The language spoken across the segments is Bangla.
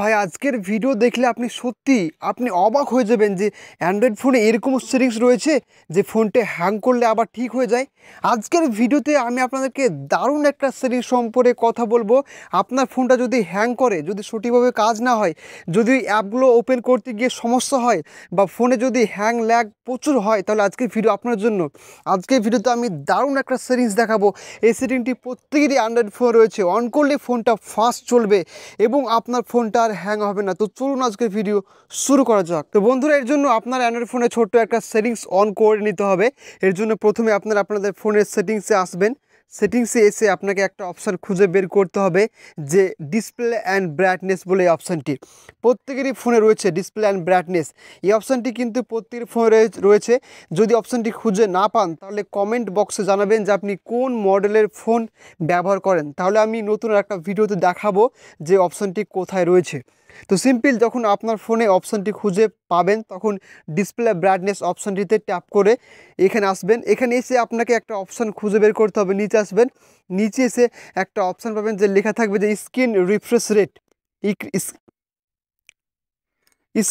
ভাই আজকের ভিডিও দেখলে আপনি সত্যি আপনি অবাক হয়ে যাবেন যে অ্যান্ড্রয়েড ফোনে এরকম সেটিংস রয়েছে যে ফোনটা হ্যাং করলে আবার ঠিক হয়ে যায় আজকের ভিডিওতে আমি আপনাদেরকে দারুণ একটা সেটিংস সম্পর্কে কথা বলবো আপনার ফোনটা যদি হ্যাং করে যদি সঠিকভাবে কাজ না হয় যদি অ্যাপগুলো ওপেন করতে গিয়ে সমস্যা হয় বা ফোনে যদি হ্যাং ল্যাগ প্রচুর হয় তাহলে আজকের ভিডিও আপনার জন্য আজকের ভিডিওতে আমি দারুণ একটা সেটিংস দেখাবো এই সেটিংটি প্রত্যেকেরই অ্যান্ড্রয়েড ফোন রয়েছে অন করলে ফোনটা ফাস্ট চলবে এবং আপনার ফোন ফোনটা আর হ্যাং হবে না তো চলুন আজকে ভিডিও শুরু করা যাক তো বন্ধুরা এর জন্য আপনার অ্যান্ড্রয়েড ফোনে ছোট্ট একটা সেটিংস অন করে নিতে হবে এর জন্য প্রথমে আপনারা আপনাদের ফোনের সেটিংসে আসবেন সেটিংসে এসে আপনাকে একটা অপশান খুঁজে বের করতে হবে যে ডিসপ্লে অ্যান্ড ব্রাইটনেস বলে এই অপশানটি প্রত্যেকেরই ফোনে রয়েছে ডিসপ্লে অ্যান্ড ব্রাইটনেস এই অপশানটি কিন্তু প্রত্যেকের ফোনে রয়েছে যদি অপশানটি খুঁজে না পান তাহলে কমেন্ট বক্সে জানাবেন যে আপনি কোন মডেলের ফোন ব্যবহার করেন তাহলে আমি নতুন একটা ভিডিওতে দেখাবো যে অপশানটি কোথায় রয়েছে তো সিম্পল যখন আপনার ফোনে অপশানটি খুঁজে পাবেন তখন ডিসপ্লে ব্রাইটনেস অপশানটিতে ট্যাপ করে এখানে আসবেন এখানে এসে আপনাকে একটা অপশান খুঁজে বের করতে হবে নিচে আসবেন নিচে এসে একটা অপশান পাবেন যে লেখা থাকবে যে screen refresh rate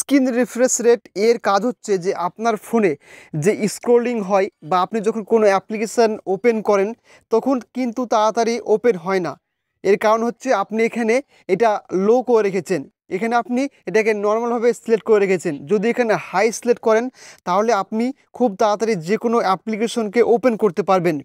screen refresh rate এর কাজ হচ্ছে যে আপনার ফোনে যে স্ক্রোলিং হয় বা আপনি যখন কোনো অ্যাপ্লিকেশান ওপেন করেন তখন কিন্তু তাড়াতাড়ি ওপেন হয় না এর কারণ হচ্ছে আপনি এখানে এটা লো করে রেখেছেন এখানে আপনি এটাকে নর্মালভাবে সিলেক্ট করে রেখেছেন যদি এখানে হাই সিলেক্ট করেন তাহলে আপনি খুব তাড়াতাড়ি যে কোনো অ্যাপ্লিকেশনকে ওপেন করতে পারবেন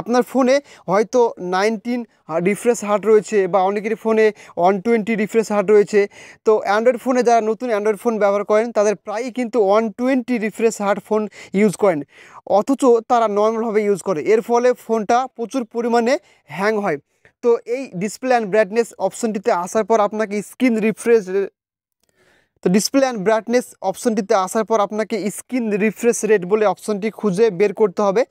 আপনার ফোনে হয়তো নাইনটিন রিফ্রেশ হার্ট রয়েছে বা অনেকের ফোনে ওয়ান টোয়েন্টি রিফ্রেশ হার্ট রয়েছে তো অ্যান্ড্রয়েড ফোনে যারা নতুন অ্যান্ড্রয়েড ফোন ব্যবহার করেন তাদের প্রায়ই কিন্তু one twenty refresh hertz phone use করেন অথচ তারা নর্মালভাবে ইউজ করে এর ফলে ফোনটা প্রচুর পরিমাণে হ্যাং হয় তো এই ডিসপ্লে অ্যান্ড ব্রাইটনেস অপশনটিতে আসার পর আপনাকে স্ক্রিন রিফ্রেশ তো ডিসপ্লে অ্যান্ড ব্রাইটনেস অপশনটিতে আসার পর আপনাকে স্ক্রিন রিফ্রেশ রেট বলে অপশনটি খুঁজে বের করতে হবে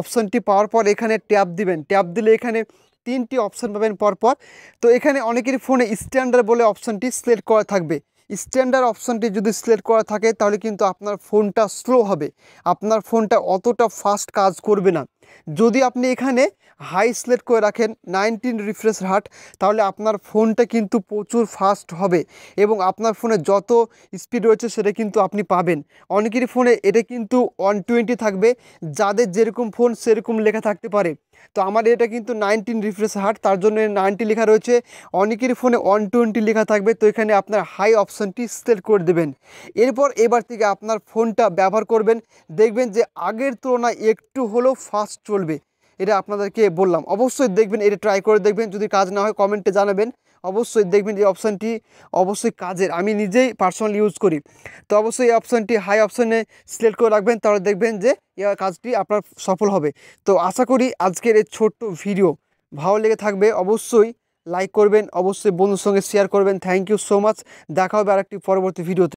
অপশনটি পাওয়ার পর এখানে ট্যাপ দিবেন ট্যাপ দিলে এখানে তিনটি অপশন পাবেন পরপর তো এখানে অনেকের ফোনে স্ট্যান্ডার্ড বলে অপশনটি সিলেক্ট করা থাকবে স্ট্যান্ডার্ড অপশনটি যদি সিলেক্ট করা থাকে তাহলে কিন্তু আপনার ফোনটা স্লো হবে আপনার ফোনটা অতটা ফাস্ট কাজ করবে না যদি আপনি এখানে হাই সিলেক্ট করে রাখেন নাইনটিন রিফ্রেশ হাট তাহলে আপনার ফোনটা কিন্তু প্রচুর ফাস্ট হবে এবং আপনার ফোনে যত স্পিড রয়েছে সেটা কিন্তু আপনি পাবেন অনেকেরই ফোনে এটা কিন্তু ওয়ান টোয়েন্টি থাকবে যাদের যেরকম ফোন সেরকম লেখা থাকতে পারে তো আমার এটা কিন্তু নাইনটিন রিফ্রেশ হার্ট তার জন্য নাইনটি লেখা রয়েছে অনেকের ফোনে ওয়ান টোয়েন্টি লেখা থাকবে তো এখানে আপনার হাই অপশানটি সেট করে দেবেন এরপর এবার থেকে আপনার ফোনটা ব্যবহার করবেন দেখবেন যে আগের তুলনায় একটু হলেও ফাস্ট চলবে এটা আপনাদেরকে বললাম অবশ্যই দেখবেন এটা ট্রাই করে দেখবেন যদি কাজ না হয় কমেন্টে জানাবেন অবশ্যই দেখবেন এই অপশানটি অবশ্যই কাজের আমি নিজেই পার্সোনালি ইউজ করি তো অবশ্যই এই অপশানটি হাই অপশানে সিলেক্ট করে রাখবেন তাহলে দেখবেন যে এই কাজটি আপনার সফল হবে তো আশা করি আজকের এই ছোট্ট ভিডিও ভালো লেগে থাকবে অবশ্যই লাইক করবেন অবশ্যই বন্ধুর সঙ্গে শেয়ার করবেন থ্যাংক ইউ সো মাচ দেখা হবে আরেকটি পরবর্তী ভিডিওতে